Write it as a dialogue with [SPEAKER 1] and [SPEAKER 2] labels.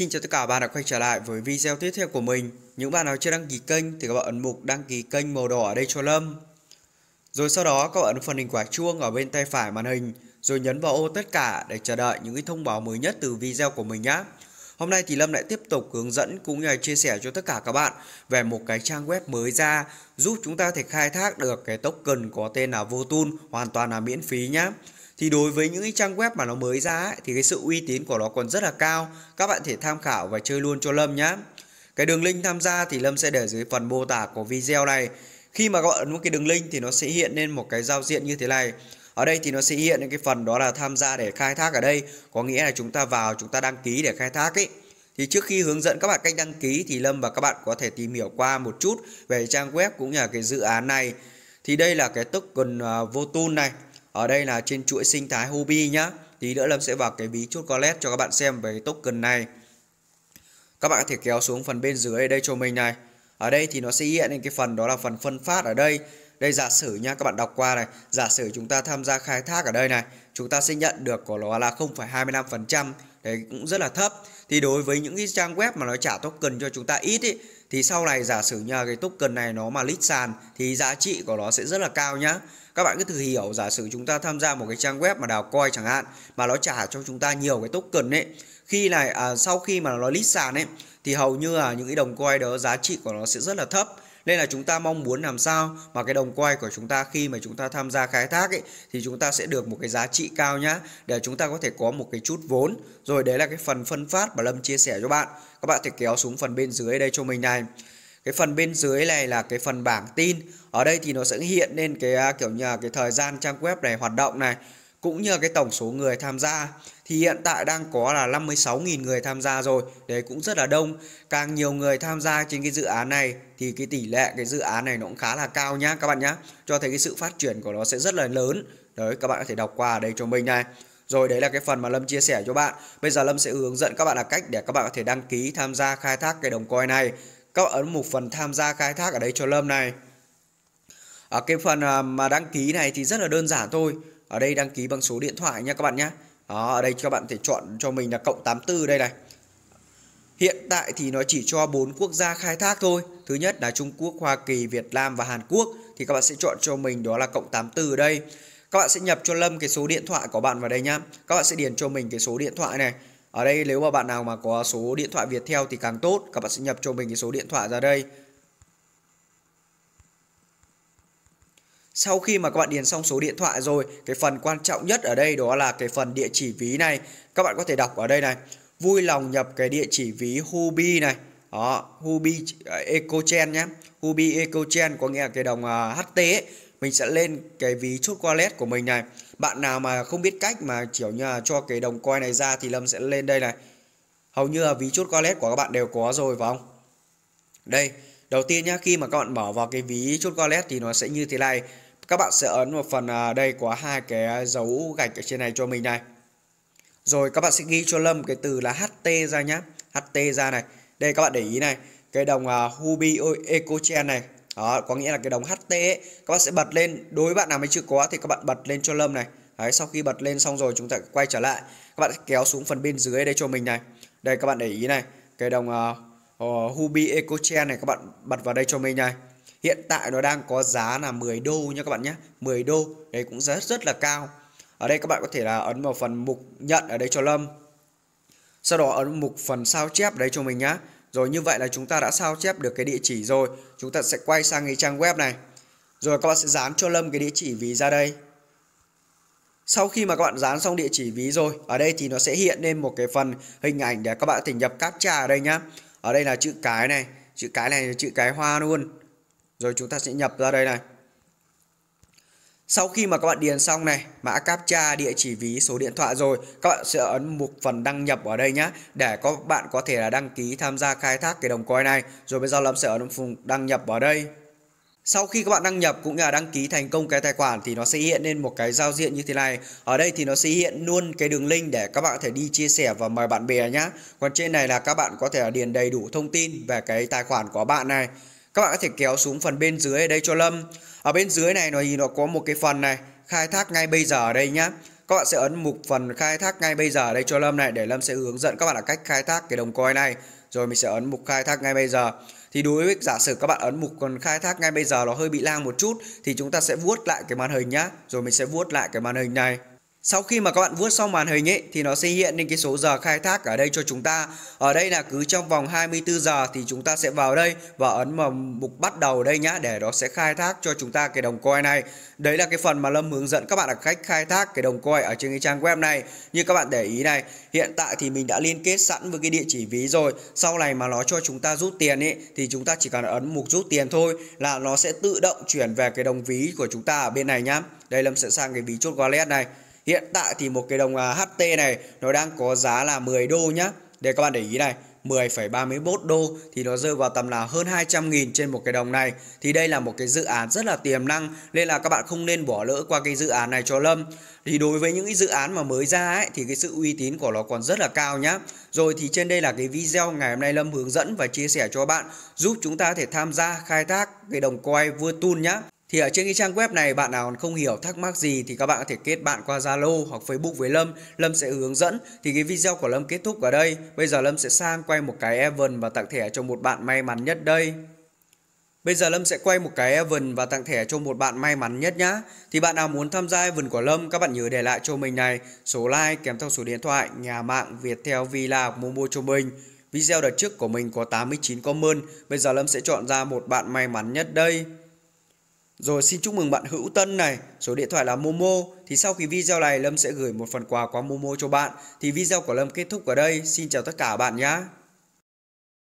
[SPEAKER 1] Xin chào tất cả bạn đã quay trở lại với video tiếp theo của mình. Những bạn nào chưa đăng ký kênh thì các bạn ấn mục đăng ký kênh màu đỏ ở đây cho Lâm. Rồi sau đó các bạn ấn phần hình quả chuông ở bên tay phải màn hình rồi nhấn vào ô tất cả để chờ đợi những cái thông báo mới nhất từ video của mình nhé. Hôm nay thì Lâm lại tiếp tục hướng dẫn cũng như là chia sẻ cho tất cả các bạn về một cái trang web mới ra giúp chúng ta thể khai thác được cái token có tên là Votun hoàn toàn là miễn phí nhé. Thì đối với những cái trang web mà nó mới ra ấy, thì cái sự uy tín của nó còn rất là cao. Các bạn thể tham khảo và chơi luôn cho Lâm nhé. Cái đường link tham gia thì Lâm sẽ để dưới phần mô tả của video này. Khi mà các bạn ấn vào cái đường link thì nó sẽ hiện lên một cái giao diện như thế này ở đây thì nó sẽ hiện những cái phần đó là tham gia để khai thác ở đây có nghĩa là chúng ta vào chúng ta đăng ký để khai thác ấy thì trước khi hướng dẫn các bạn cách đăng ký thì Lâm và các bạn có thể tìm hiểu qua một chút về trang web cũng như là cái dự án này thì đây là cái token uh, à, Votul này ở đây là trên chuỗi sinh thái hobby nhá tí nữa Lâm sẽ vào cái bí chốt collect cho các bạn xem về token này các bạn có thể kéo xuống phần bên dưới đây cho mình này ở đây thì nó sẽ hiện lên cái phần đó là phần phân phát ở đây đây giả sử nha các bạn đọc qua này giả sử chúng ta tham gia khai thác ở đây này chúng ta sẽ nhận được của nó là 0,25% đấy cũng rất là thấp thì đối với những cái trang web mà nó trả token cho chúng ta ít ý, thì sau này giả sử nhờ cái token này nó mà lít sàn thì giá trị của nó sẽ rất là cao nhá các bạn cứ thử hiểu giả sử chúng ta tham gia một cái trang web mà đào coi chẳng hạn mà nó trả cho chúng ta nhiều cái token ấy khi này à, sau khi mà nó lít sàn ấy thì hầu như là những cái đồng coin đó giá trị của nó sẽ rất là thấp nên là chúng ta mong muốn làm sao mà cái đồng quay của chúng ta khi mà chúng ta tham gia khai thác ấy thì chúng ta sẽ được một cái giá trị cao nhá để chúng ta có thể có một cái chút vốn rồi đấy là cái phần phân phát mà Lâm chia sẻ cho bạn các bạn thể kéo xuống phần bên dưới đây cho mình này cái phần bên dưới này là cái phần bảng tin ở đây thì nó sẽ hiện lên cái à, kiểu như là cái thời gian trang web này hoạt động này cũng như cái tổng số người tham gia thì hiện tại đang có là 56.000 người tham gia rồi đấy cũng rất là đông càng nhiều người tham gia trên cái dự án này thì cái tỷ lệ cái dự án này nó cũng khá là cao nhá các bạn nhá cho thấy cái sự phát triển của nó sẽ rất là lớn đấy các bạn có thể đọc qua ở đây cho mình này rồi đấy là cái phần mà Lâm chia sẻ cho bạn bây giờ Lâm sẽ hướng dẫn các bạn là cách để các bạn có thể đăng ký tham gia khai thác cái đồng coin này các bạn ấn mục phần tham gia khai thác ở đây cho Lâm này ở cái phần à, mà đăng ký này thì rất là đơn giản thôi ở đây đăng ký bằng số điện thoại nha các bạn nhé đó, ở đây các bạn thể chọn cho mình là cộng 84 đây này hiện tại thì nó chỉ cho bốn quốc gia khai thác thôi thứ nhất là Trung Quốc Hoa Kỳ Việt Nam và Hàn Quốc thì các bạn sẽ chọn cho mình đó là cộng 84 ở đây các bạn sẽ nhập cho Lâm cái số điện thoại của bạn vào đây nhá các bạn sẽ điền cho mình cái số điện thoại này ở đây nếu mà bạn nào mà có số điện thoại Viettel thì càng tốt các bạn sẽ nhập cho mình cái số điện thoại ra đây sau khi mà các bạn điền xong số điện thoại rồi cái phần quan trọng nhất ở đây đó là cái phần địa chỉ ví này các bạn có thể đọc ở đây này vui lòng nhập cái địa chỉ ví Hubi này đó Hubi à, EcoChain nhé Hubi EcoChain có nghĩa là cái đồng uh, à, HT ấy. mình sẽ lên cái ví chốt wallet của mình này bạn nào mà không biết cách mà kiểu như là cho cái đồng coin này ra thì Lâm sẽ lên đây này hầu như là ví chốt wallet của các bạn đều có rồi phải không đây đầu tiên nhá khi mà các bạn bỏ vào cái ví chốt wallet thì nó sẽ như thế này các bạn sẽ ấn vào phần à, đây có hai cái dấu gạch ở trên này cho mình này rồi các bạn sẽ ghi cho Lâm cái từ là HT ra nhá HT ra này đây các bạn để ý này cái đồng uh, Hubi EcoChain này đó có nghĩa là cái đồng HT ấy. các bạn sẽ bật lên đối với bạn nào mới chưa có thì các bạn bật lên cho Lâm này Đấy, sau khi bật lên xong rồi chúng ta quay trở lại các bạn kéo xuống phần bên dưới đây cho mình này đây các bạn để ý này cái đồng uh, uh, Hubi EcoChain này các bạn bật vào đây cho mình này Hiện tại nó đang có giá là 10 đô nha các bạn nhé 10 đô đây cũng rất rất là cao Ở đây các bạn có thể là ấn vào phần mục nhận ở đây cho Lâm Sau đó ấn mục phần sao chép đấy cho mình nhá Rồi như vậy là chúng ta đã sao chép được cái địa chỉ rồi Chúng ta sẽ quay sang cái trang web này Rồi các bạn sẽ dán cho Lâm cái địa chỉ ví ra đây sau khi mà các bạn dán xong địa chỉ ví rồi ở đây thì nó sẽ hiện lên một cái phần hình ảnh để các bạn thể nhập captcha ở đây nhá ở đây là chữ cái này chữ cái này là chữ cái hoa luôn rồi chúng ta sẽ nhập ra đây này. Sau khi mà các bạn điền xong này, mã captcha, địa chỉ ví, số điện thoại rồi, các bạn sẽ ấn mục phần đăng nhập ở đây nhé để các bạn có thể là đăng ký tham gia khai thác cái đồng coin này. Rồi bây giờ Lâm sẽ ấn phần đăng nhập ở đây. Sau khi các bạn đăng nhập cũng như là đăng ký thành công cái tài khoản thì nó sẽ hiện lên một cái giao diện như thế này. Ở đây thì nó sẽ hiện luôn cái đường link để các bạn có thể đi chia sẻ và mời bạn bè nhé. Còn trên này là các bạn có thể điền đầy đủ thông tin về cái tài khoản của bạn này các bạn có thể kéo xuống phần bên dưới ở đây cho Lâm ở bên dưới này nó thì nó có một cái phần này khai thác ngay bây giờ ở đây nhá các bạn sẽ ấn mục phần khai thác ngay bây giờ ở đây cho Lâm này để Lâm sẽ hướng dẫn các bạn là cách khai thác cái đồng coin này rồi mình sẽ ấn mục khai thác ngay bây giờ thì đối với giả sử các bạn ấn mục còn khai thác ngay bây giờ nó hơi bị lang một chút thì chúng ta sẽ vuốt lại cái màn hình nhá rồi mình sẽ vuốt lại cái màn hình này sau khi mà các bạn vuốt xong màn hình ấy thì nó sẽ hiện lên cái số giờ khai thác ở đây cho chúng ta. Ở đây là cứ trong vòng 24 giờ thì chúng ta sẽ vào đây và ấn vào mục bắt đầu đây nhá để nó sẽ khai thác cho chúng ta cái đồng coin này. Đấy là cái phần mà Lâm hướng dẫn các bạn là cách khai thác cái đồng coin ở trên cái trang web này. Như các bạn để ý này, hiện tại thì mình đã liên kết sẵn với cái địa chỉ ví rồi. Sau này mà nó cho chúng ta rút tiền ấy thì chúng ta chỉ cần ấn mục rút tiền thôi là nó sẽ tự động chuyển về cái đồng ví của chúng ta ở bên này nhá. Đây Lâm sẽ sang cái ví chốt wallet này. Hiện tại thì một cái đồng à, HT này nó đang có giá là 10 đô nhá. Để các bạn để ý này, 10,31 đô thì nó rơi vào tầm là hơn 200 nghìn trên một cái đồng này. Thì đây là một cái dự án rất là tiềm năng nên là các bạn không nên bỏ lỡ qua cái dự án này cho Lâm. Thì đối với những cái dự án mà mới ra ấy thì cái sự uy tín của nó còn rất là cao nhá. Rồi thì trên đây là cái video ngày hôm nay Lâm hướng dẫn và chia sẻ cho bạn giúp chúng ta thể tham gia khai thác cái đồng coin Vua Tun nhá. Thì ở trên cái trang web này bạn nào không hiểu thắc mắc gì thì các bạn có thể kết bạn qua Zalo hoặc Facebook với Lâm, Lâm sẽ hướng dẫn. Thì cái video của Lâm kết thúc ở đây. Bây giờ Lâm sẽ sang quay một cái event và tặng thẻ cho một bạn may mắn nhất đây. Bây giờ Lâm sẽ quay một cái event và tặng thẻ cho một bạn may mắn nhất nhá. Thì bạn nào muốn tham gia event của Lâm các bạn nhớ để lại cho mình này số like kèm theo số điện thoại, nhà mạng, Viettel, Villa hoặc Momo cho mình. Video đợt trước của mình có 89 comment, bây giờ Lâm sẽ chọn ra một bạn may mắn nhất đây. Rồi xin chúc mừng bạn Hữu Tân này, số điện thoại là Momo. Thì sau khi video này Lâm sẽ gửi một phần quà qua Momo cho bạn. Thì video của Lâm kết thúc ở đây. Xin chào tất cả bạn nhé.